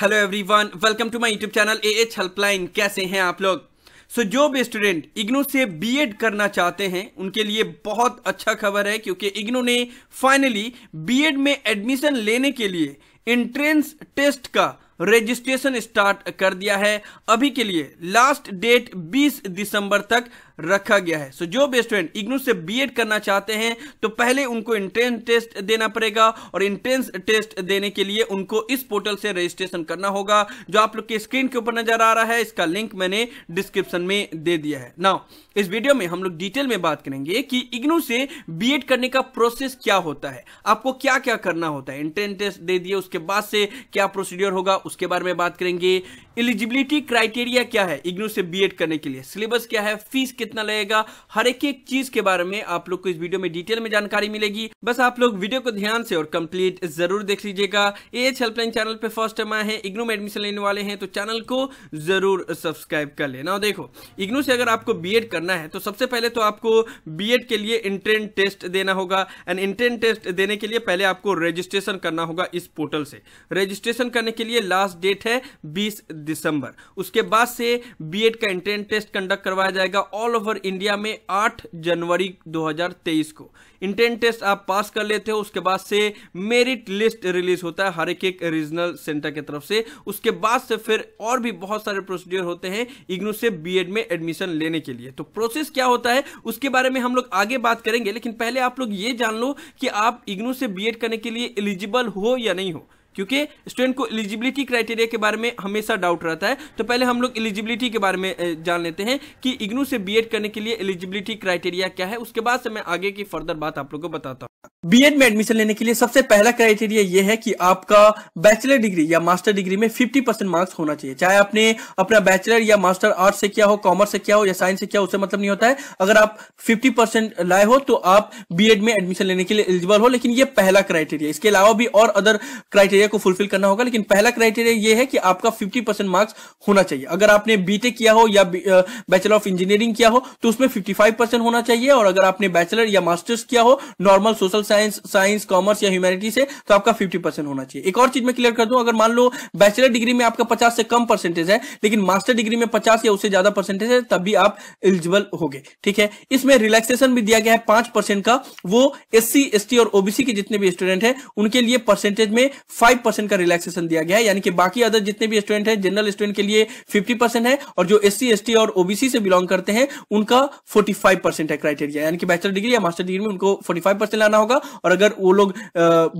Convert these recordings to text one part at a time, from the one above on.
hello everyone welcome to my YouTube channel A H helpline कैसे हैं आप लोग सो so, जो भी स्टूडेंट इग्नू से बीएड करना चाहते हैं उनके लिए बहुत अच्छा खबर है क्योंकि इग्नू ने फाइनली बीएड में एडमिशन लेने के लिए एंट्रेंस टेस्ट का रजिस्ट्रेशन स्टार्ट कर दिया है अभी के लिए लास्ट डेट 20 दिसंबर तक रखा गया है सो जो भी स्टूडेंट इग्नू से बीएड करना चाहते हैं तो पहले उनको इंट्रेंस टेस्ट देना पड़ेगा और इंट्रेंस टेस्ट देने के लिए उनको इस पोर्टल से रजिस्ट्रेशन करना होगा जो आप लोग के स्क्रीन के ऊपर नजर आ रहा है इसका लिंक मैंने डिस्क्रिप्शन में दे दिया है नाउ इस वीडियो में हम लोग डिटेल में बात करेंगे कि इग्नू से बी करने का प्रोसेस क्या होता है आपको क्या क्या करना होता है इंट्रेंस टेस्ट दे दिए उसके बाद से क्या प्रोसीड्योर होगा उसके बारे में बात करेंगे एलिजिबिलिटी क्राइटेरिया क्या है इग्नू से बी करने के लिए सिलेबस क्या है फीस कितना लगेगा हर एक एक चीज के बारे में आप लोग को इस वीडियो में डिटेल में जानकारी मिलेगी बस आप लोग वीडियो को ध्यान से और कंप्लीट जरूर देख लीजिएगा एच हेल्पलाइन चैनल पे फर्स्ट टाइम आए हैं इग्नू में एडमिशन लेने वाले हैं तो चैनल को जरूर सब्सक्राइब कर लेना और देखो इग्नू से अगर आपको बी करना है तो सबसे पहले तो आपको बी के लिए इंट्रेन टेस्ट देना होगा एंड इंट्रेन टेस्ट देने के लिए पहले आपको रजिस्ट्रेशन करना होगा इस पोर्टल से रजिस्ट्रेशन करने के लिए लास्ट डेट है 20 दिसंबर उसके बाद से बीएड का इंट्रेन टेस्ट कंडक्ट करवाया जाएगा ऑल ओवर इंडिया में 8 जनवरी 2023 को इंटेंट टेस्ट आप पास कर लेते हो उसके बाद से मेरिट लिस्ट रिलीज होता है हर एक एक रीजनल सेंटर की तरफ से उसके बाद से फिर और भी बहुत सारे प्रोसीजर होते हैं इग्नू से बीएड में एडमिशन लेने के लिए तो प्रोसेस क्या होता है उसके बारे में हम लोग आगे बात करेंगे लेकिन पहले आप लोग ये जान लो कि आप इग्नू से बी करने के लिए एलिजिबल हो या नहीं हो क्योंकि स्टूडेंट को एलिजिबिलिटी क्राइटेरिया के बारे में हमेशा डाउट रहता है तो पहले हम लोग एलिजिबिलिटी के बारे में जान लेते हैं कि इग्नू से बीएड करने के लिए एलिजिबिलिटी क्राइटेरिया क्या है उसके बाद से मैं आगे की फर्दर बात आप लोगों को बताता हूँ बीएड में एडमिशन लेने के लिए सबसे पहला क्राइटेरिया यह है कि आपका बैचलर डिग्री या मास्टर डिग्री में 50 परसेंट मार्क्स होना चाहिए चाहे आपने अपना बैचलर या मास्टर आर्ट से किया हो कॉमर्स से किया हो या साइंस से किया हो उससे मतलब नहीं होता है अगर आप 50 परसेंट लाए हो तो आप बीएड में एडमिशन लेने के लिए एलिजिबल हो लेकिन यह पहला क्राइटेरिया इसके अलावा भी और अदर क्राइटेरिया क्राइटेरिया को फुलफिल करना होगा लेकिन पहला क्राइटेरिया ये है कि आपका 50 परसेंट मार्क्स होना चाहिए अगर आपने बीटेक किया हो या बैचलर ऑफ इंजीनियरिंग किया हो तो उसमें 55 परसेंट होना चाहिए और अगर आपने बैचलर या मास्टर्स किया हो normal social science science commerce या ह्यूमैनिटी से तो आपका फिफ्टी होना चाहिए एक और चीज मैं क्लियर कर दूं अगर मान लो बैचलर डिग्री में आपका पचास से कम परसेंटेज है लेकिन मास्टर डिग्री में पचास या उससे ज्यादा परसेंटेज है तब भी आप एलिजिबल हो ठीक है इसमें रिलैक्सेशन भी दिया गया है पांच का वो एस सी और ओबीसी के जितने भी स्टूडेंट है उनके लिए परसेंटेज में फाइव फाइव परसेंट का रिलैक्सेशन दिया गया है यानी कि बाकी अदर जितने भी स्टूडेंट हैं जनरल स्टूडेंट के लिए फिफ्टी परसेंट है और जो एस सी और ओबीसी से बिलोंग करते हैं उनका फोर्टी फाइव परसेंट है क्राइटेरिया यानी कि बैचलर डिग्री या मास्टर डिग्री में उनको फोर्टी फाइव परसेंट लाना होगा और अगर वो लोग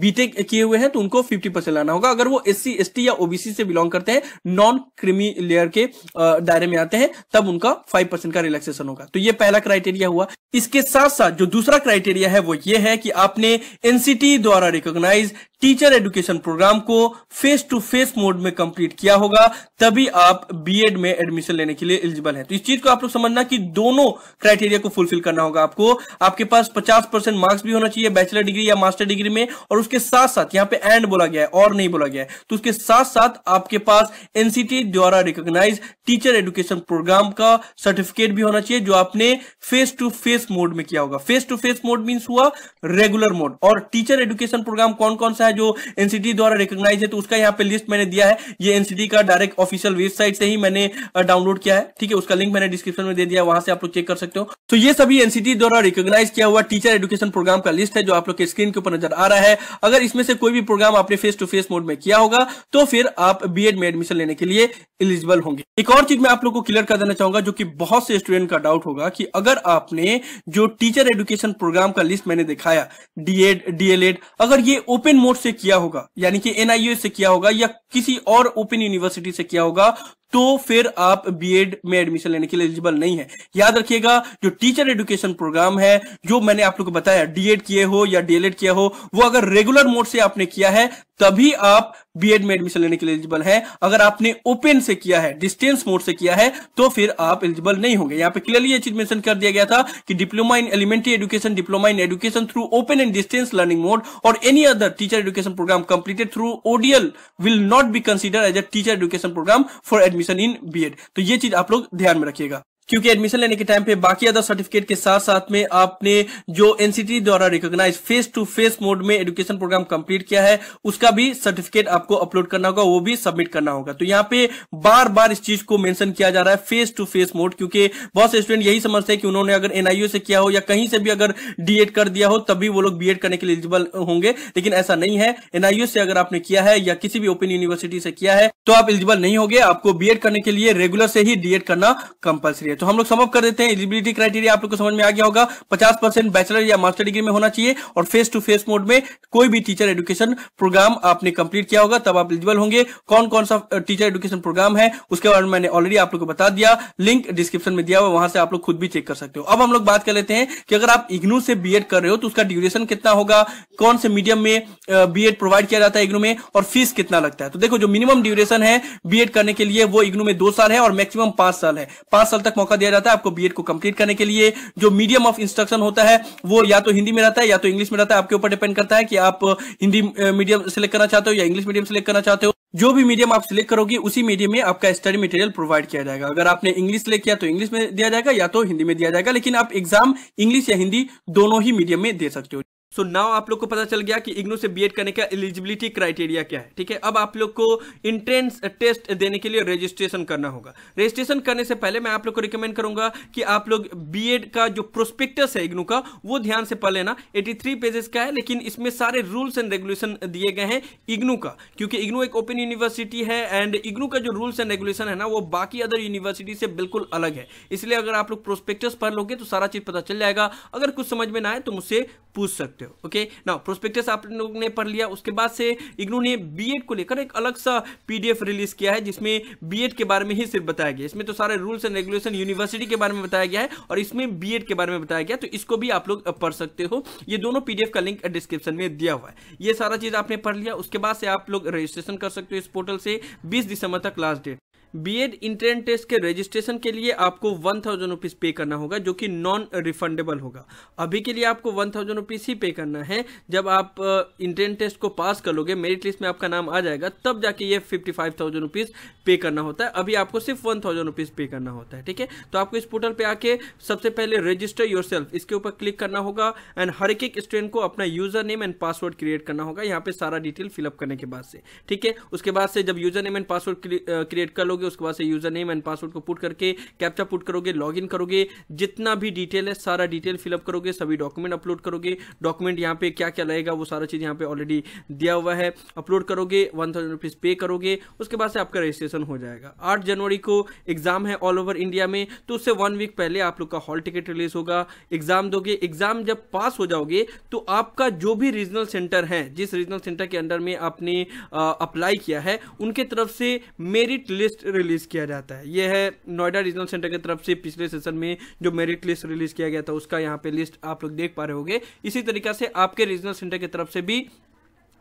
बीटेक किए हुए हैं तो उनको फिफ्टी परसेंट लाना होगा अगर वो एस सी या ओबीसी से बिलोंग करते हैं नॉन क्रिमी लेयर के दायरे में आते हैं तब उनका फाइव परसेंट का रिलैक्सेशन होगा तो ये पहला क्राइटेरिया हुआ इसके साथ साथ जो दूसरा क्राइटेरिया है वो ये है कि आपने एनसीटी द्वारा रिकॉग्नाइज टीचर एडुकेशन प्रोग्राम को फेस टू फेस मोड में कंप्लीट किया होगा तभी आप बीएड में एडमिशन लेने के लिए एलिजिबल है तो इस चीज को आप लोग समझना कि दोनों क्राइटेरिया को फुलफिल करना होगा आपको आपके पास 50 परसेंट मार्क्स भी होना चाहिए बैचलर डिग्री या मास्टर डिग्री में और उसके साथ साथ यहाँ पे एंड बोला गया है और नहीं बोला गया है तो उसके साथ साथ आपके पास एनसीटी द्वारा रिकोगनाइज टीचर एडुकेशन प्रोग्राम का सर्टिफिकेट भी होना चाहिए जो आपने फेस टू फेस मोड में किया होगा face to face mode means हुआ रेगुलर मोड और टीचर एडुकेशन प्रोग्राम कौन कौन सा है जो एनसीटी द्वारा रिकॉग्नाइज है तो उसका यहाँ पे लिस्ट मैंने दिया है ये एनसीटी का डायरेक्ट ऑफिशियल वेबसाइट से ही मैंने डाउनलोड किया है ठीक है उसका लिंक मैंने डिस्क्रिप्शन में दे दिया वहां से आप लोग चेक कर सकते हो तो ये सभी एनसीटी द्वारा रिकॉग्नाइज किया हुआ टीचर एजुकेशन प्रोग्राम का लिस्ट है जो आप लोग के स्क्रीन के ऊपर नजर आ रहा है अगर इसमें से कोई भी प्रोग्राम आपने फेस टू फेस मोड में किया होगा तो फिर आप बी में एडमिशन लेने के लिए एलिजिबल होंगे एक और चीज मैं आप लोग को क्लियर कर देना चाहूंगा जो की बहुत से स्टूडेंट का डाउट होगा कि अगर आपने जो टीचर एडुकेशन प्रोग्राम का लिस्ट मैंने दिखाया डीएड डीएलएड अगर ये ओपन मोड से किया होगा यानी कि एनआईयू से किया होगा या किसी और ओपन यूनिवर्सिटी से किया होगा तो फिर आप बीएड में एडमिशन लेने के लिए एलिजिबल नहीं है याद रखिएगा जो टीचर एडुकेशन प्रोग्राम है जो मैंने आप लोग को बताया डीएड किए हो या डीएलएड किया हो वो अगर रेगुलर मोड से आपने किया है तभी आप बीएड में एडमिशन लेने के लिए एलिजिबल है अगर आपने ओपन से किया है डिस्टेंस मोड से किया है तो फिर आप एलिजिबल नहीं होंगे यहाँ पे क्लियरली ये चीज मेंशन कर दिया गया था कि diploma in elementary education diploma in education through open and distance learning mode और any other teacher education programme completed through ODL will not be consider as a teacher education programme for admission in B तो ये चीज आप लोग ध्यान में रखिएगा क्योंकि एडमिशन लेने के टाइम पे बाकी अदर सर्टिफिकेट के साथ साथ में आपने जो एनसीटी द्वारा recognise face to face mode में एजुकेशन प्रोग्राम कंप्लीट किया है उसका भी सर्टिफिकेट आपको अपलोड करना होगा वो भी सबमिट करना होगा तो यहाँ पे बार बार इस चीज को मेंशन किया जा रहा है फेस टू फेस मोड क्योंकि बहुत से स्टूडेंट यही समझते हैं कि उन्होंने अगर एनआईओ से किया हो या कहीं से भी अगर डीएड कर दिया हो तभी वो लोग बी करने के लिए एलिजिबल होंगे लेकिन ऐसा नहीं है एनआईओ से अगर आपने किया है या किसी भी ओपन यूनिवर्सिटी से किया है तो आप एलिजिबल नहीं होंगे आपको बी करने के लिए रेगुलर से ही डीएड करना कंपल्सरी है तो हम लोग समअप कर देते हैं एलिजिबिलिटी क्राइटेरिया आप लोग को समझ में आ गया होगा पचास परसेंट बैचलर या मास्टर डिग्री में होना चाहिए और फेस टू फेस मोड में कोई भी टीचर एजुकेशन प्रोग्राम आपने कंप्लीट किया होगा तब आप एलिजिबल होंगे कौन कौन सा टीचर एजुकेशन प्रोग्राम है उसके बारे में मैंने ऑलरेडी आप लोग को बता दिया लिंक डिस्क्रिप्शन में दिया हुआ वहां से आप लोग खुद भी चेक कर सकते हो अब हम लोग बात कर लेते हैं कि अगर आप इग्नू से बी कर रहे हो तो उसका ड्यूरेशन कितना होगा कौन से मीडियम में बी प्रोवाइड किया जाता है इग्नू में और फीस कितना लगता है तो देखो जो मिनिमम ड्यूरेशन है बी करने के लिए वो इग्नू में दो साल है और मैक्सिमम पांच साल है पांच साल तक मौका दिया जाता है आपको बीएड को कंप्लीट करने के लिए जो मीडियम ऑफ इंस्ट्रक्शन होता है वो या तो हिंदी में रहता है या तो इंग्लिश में रहता है आपके ऊपर डिपेंड करता है कि आप हिंदी मीडियम सेलेक्ट करना चाहते हो या इंग्लिश मीडियम सेलेक्ट करना चाहते हो जो भी मीडियम आप सिलेक्ट करोगे उसी मीडियम में आपका स्टडी मटेरियल प्रोवाइड किया जाएगा अगर आपने इंग्लिश सिलेक्ट किया तो इंग्लिश में दिया जाएगा या तो हिंदी में दिया जाएगा लेकिन आप एग्जाम इंग्लिश या हिंदी दोनों ही मीडियम में दे सकते हो सो so नाउ आप लोग को पता चल गया कि इग्नू से बीएड करने का एलिजिबिलिटी क्राइटेरिया क्या है ठीक है अब आप लोग को इंट्रेंस टेस्ट देने के लिए रजिस्ट्रेशन करना होगा रजिस्ट्रेशन करने से पहले मैं आप लोग को रिकमेंड करूंगा कि आप लोग बीएड का जो प्रोस्पेक्टस है इग्नू का वो ध्यान से पढ़ लेना 83 पेजेस का है लेकिन इसमें सारे रूल्स एंड रेगुलेशन दिए गए हैं इग्नू का क्योंकि इग्नू एक ओपन यूनिवर्सिटी है एंड इग्नू का जो रूल्स एंड रेगुलेशन है ना वो बाकी अदर यूनिवर्सिटी से बिल्कुल अलग है इसलिए अगर आप लोग प्रोस्पेक्टस पढ़ लोगे तो सारा चीज पता चल जाएगा अगर कुछ समझ में ना आए तो मुझसे पूछ सकते सकते हो ओके ना प्रोस्पेक्टस आप लोग ने पढ़ लिया उसके बाद से इग्नू ने बी को लेकर एक अलग सा पीडीएफ रिलीज किया है जिसमें बी के बारे में ही सिर्फ बताया गया इसमें तो सारे रूल्स एंड रेगुलेशन यूनिवर्सिटी के बारे में बताया गया है और इसमें बी के बारे में बताया गया तो इसको भी आप लोग पढ़ सकते हो ये दोनों पीडीएफ का लिंक डिस्क्रिप्शन में दिया हुआ है ये सारा चीज आपने पढ़ लिया उसके बाद से आप लोग रजिस्ट्रेशन कर सकते हो इस पोर्टल से बीस दिसंबर तक last date B Ed entrance test के रजिस्ट्रेशन के लिए आपको वन थाउजेंड रुपीज़ पे करना होगा जो कि नॉन रिफंडेबल होगा अभी के लिए आपको वन थाउजेंड रुपीज़ ही पे करना है जब आप इंटरन टेस्ट को पास कर लोगे मेरिट लिस्ट में आपका नाम आ जाएगा तब जाके ये फिफ्टी फाइव थाउजेंड रुपीज़ पे करना होता है अभी आपको सिर्फ वन थाउजेंड रुपीज़ पे करना होता है ठीक है तो आपको इस पोर्टल पर आके सबसे पहले रजिस्टर योर इसके ऊपर क्लिक करना होगा एंड हर एक स्टूडेंट को अपना user name and password create करना होगा यहाँ पे सारा डिटेल फिलअप करने के बाद से ठीक है उसके बाद से जब user name and password create कर लो करोगे उसके बाद से यूजर नेम एंड पासवर्ड को पुट करके कैप्चा पुट करोगे लॉगिन करोगे जितना भी डिटेल है सारा डिटेल फिलअप करोगे सभी डॉक्यूमेंट अपलोड करोगे डॉक्यूमेंट यहाँ पे क्या क्या लगेगा वो सारा चीज़ यहाँ पे ऑलरेडी दिया हुआ है अपलोड करोगे वन थाउजेंड पे करोगे उसके बाद से आपका रजिस्ट्रेशन हो जाएगा आठ जनवरी को एग्ज़ाम है ऑल ओवर इंडिया में तो उससे वन वीक पहले आप लोग का हॉल टिकट रिलीज होगा एग्ज़ाम दोगे एग्ज़ाम जब पास हो जाओगे तो आपका जो भी रीजनल सेंटर है जिस रीजनल सेंटर के अंडर में आपने अप्लाई किया है उनके तरफ से मेरिट लिस्ट रिलीज़ किया जाता है ये है नोएडा रीजनल सेंटर की तरफ से पिछले सेशन में जो मेरिट लिस्ट रिलीज़ किया गया था उसका यहाँ पे लिस्ट आप लोग देख पा रहे होंगे इसी तरीके से आपके रीजनल सेंटर की तरफ से भी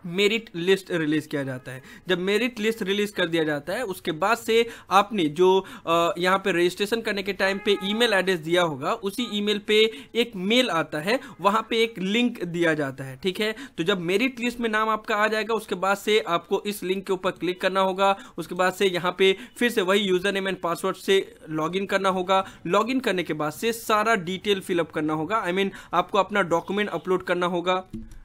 मेरिट लिस्ट रिलीज किया जाता है जब मेरिट लिस्ट रिलीज कर दिया जाता है उसके बाद से आपने जो यहाँ पे रजिस्ट्रेशन करने के टाइम पे ईमेल एड्रेस दिया होगा उसी ईमेल पे एक मेल आता है वहाँ पे एक लिंक दिया जाता है ठीक है तो जब मेरिट लिस्ट में नाम आपका आ जाएगा उसके बाद से आपको इस लिंक के ऊपर क्लिक करना होगा उसके बाद से यहाँ पे फिर से वही यूजर नेम एंड पासवर्ड से इन करना होगा इन करने के बाद से सारा डिटेल फिलअप करना होगा आई I मीन mean, आपको अपना डॉक्यूमेंट अपलोड करना होगा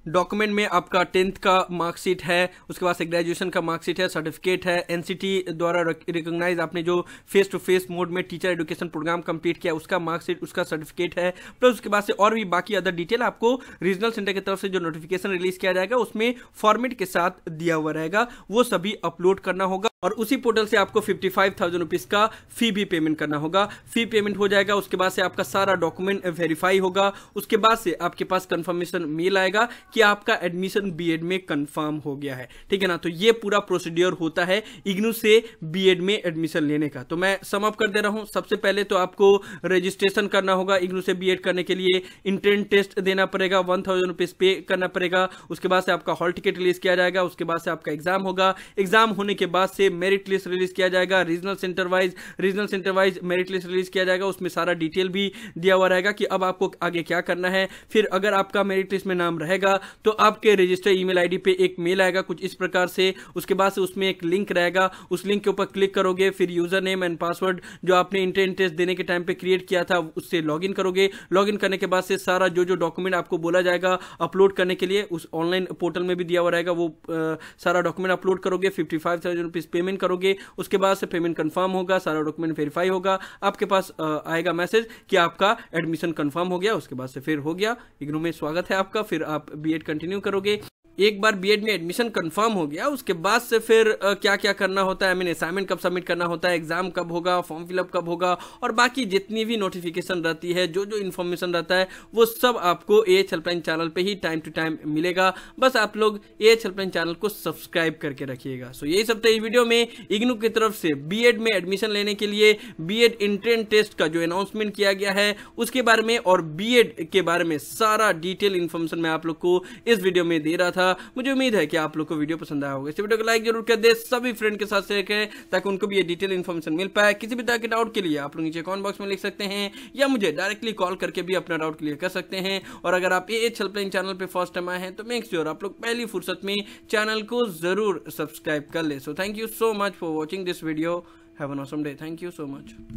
डॉक्यूमेंट में आपका टेंथ का मार्कशीट है उसके बाद से ग्रेजुएशन का मार्कशीट है सर्टिफिकेट है एनसीटी द्वारा रिकोगनाइज आपने जो फेस टू फेस मोड में टीचर एजुकेशन प्रोग्राम कंप्लीट किया उसका मार्कशीट उसका सर्टिफिकेट है प्लस उसके बाद से और भी बाकी अदर डिटेल आपको रीजनल सेंटर की तरफ से जो नोटिफिकेशन रिलीज किया जाएगा उसमें फॉर्मेट के साथ दिया हुआ रहेगा वो सभी अपलोड करना होगा और उसी पोर्टल से आपको फिफ्टी फाइव थाउजेंड रुपीज़ का फ़ी भी पेमेंट करना होगा फ़ी पेमेंट हो जाएगा उसके बाद से आपका सारा डॉक्यूमेंट वेरीफाई होगा उसके बाद से आपके पास कंफर्मेशन मेल आएगा कि आपका एडमिशन बीएड में कंफर्म हो गया है ठीक है ना तो ये पूरा प्रोसीड्योर होता है इग्नू से बीएड में एडमिशन लेने का तो मैं समअप कर दे रहा हूँ सबसे पहले तो आपको रजिस्ट्रेशन करना होगा इग्नू से बी करने के लिए इंटरन टेस्ट देना पड़ेगा वन थाउजेंड पे करना पड़ेगा उसके बाद से आपका हॉल टिकट रिलीज किया जाएगा उसके बाद से आपका एग्जाम होगा एग्जाम होने के बाद से मेरिट लिस्ट रिलीज किया जाएगा regional centre wise regional centre wise merit list release किया जाएगा उसमें सारा डिटेल भी दिया हुआ रहेगा कि अब आपको आगे क्या करना है फिर अगर आपका मेरिट लिस्ट में नाम रहेगा तो आपके रजिस्टर ईमेल आईडी पे एक मेल आएगा कुछ इस प्रकार से उसके बाद से उसमें एक लिंक रहेगा उस लिंक के ऊपर क्लिक करोगे फिर यूजर नेम एंड पासवर्ड जो आपने इंटरनेट टेस्ट देने के टाइम पे क्रिएट किया था उससे लॉगिन करोगे लॉगिन करने के बाद से सारा जो जो डॉक्यूमेंट आपको बोला जाएगा अपलोड करने के लिए उस ऑनलाइन पोर्टल में भी दिया हुआ रहेगा वो आ, सारा डॉक्यूमेंट अपलोड करोगे फिफ्टी फाइव थाउजेंड रुपीज पे पेमेंट करोगे उसके बाद से पेमेंट कन्फर्म होगा सारा डॉक्यूमेंट वेरीफाई होगा आपके पास आएगा मैसेज कि आपका एडमिशन कन्फर्म हो गया उसके बाद से फिर हो गया इग्नो में स्वागत है आपका फिर आप बी कंटिन्यू करोगे एक बार बीएड में एडमिशन कंफर्म हो गया उसके बाद से फिर क्या क्या करना होता है आई मीन असाइनमेंट कब सबमिट करना होता है एग्जाम कब होगा फॉर्म फिलअप कब होगा और बाकी जितनी भी नोटिफिकेशन रहती है जो जो इन्फॉर्मेशन रहता है वो सब आपको ए एच हेल्पलाइन चैनल पर ही टाइम टू टाइम मिलेगा बस आप लोग ए एच हेल्पलाइन चैनल को सब्सक्राइब करके रखिएगा सो यही सब था इस वीडियो में इग्नू की तरफ से बी में एडमिशन लेने के लिए बी एड इंट्रेंस टेस्ट का जो अनाउंसमेंट किया गया है उसके बारे में और बी के बारे में सारा डिटेल इन्फॉर्मेशन मैं आप लोग को इस वीडियो में दे रहा था होगा मुझे उम्मीद है कि आप लोग को वीडियो पसंद आया होगा इस वीडियो को लाइक जरूर कर दे सभी फ्रेंड के साथ शेयर करें ताकि उनको भी ये डिटेल इन्फॉर्मेशन मिल पाए किसी भी तरह के डाउट के लिए आप लोग नीचे कॉमेंट बॉक्स में लिख सकते हैं या मुझे डायरेक्टली कॉल करके भी अपना डाउट क्लियर कर सकते हैं और अगर आप ये हेल्पलाइन चैनल पर फर्स्ट टाइम आए हैं तो मेक श्योर आप लोग पहली फुर्सत में चैनल को जरूर सब्सक्राइब कर ले so thank you so much for watching this video have an awesome day thank you so much